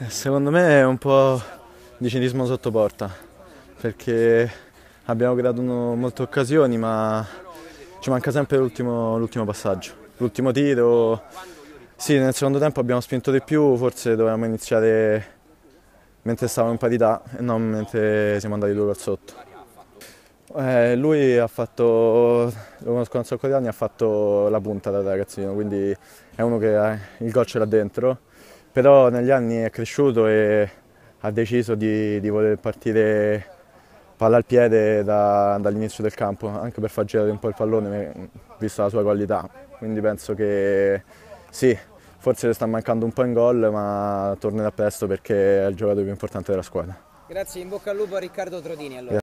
Eh, secondo me è un po' di cinismo sotto porta, perché abbiamo creato uno, molte occasioni, ma ci manca sempre l'ultimo, l'ultimo passaggio, l'ultimo tiro. Sì, nel secondo tempo abbiamo spinto di più, forse dovevamo iniziare mentre stavamo in parità e non mentre siamo andati due per sotto. Eh, lui ha fatto, lo conosco un sacco di anni, ha fatto la punta da ragazzino, quindi è uno che ha, il gol ce l'ha dentro però negli anni è cresciuto e ha deciso di, di voler partire palla al piede da, dall'inizio del campo, anche per far girare un po' il pallone, vista la sua qualità. Quindi penso che sì, forse le sta mancando un po' in gol, ma tornerà presto perché è il giocatore più importante della squadra. Grazie, in bocca al lupo a Riccardo Trodini allora.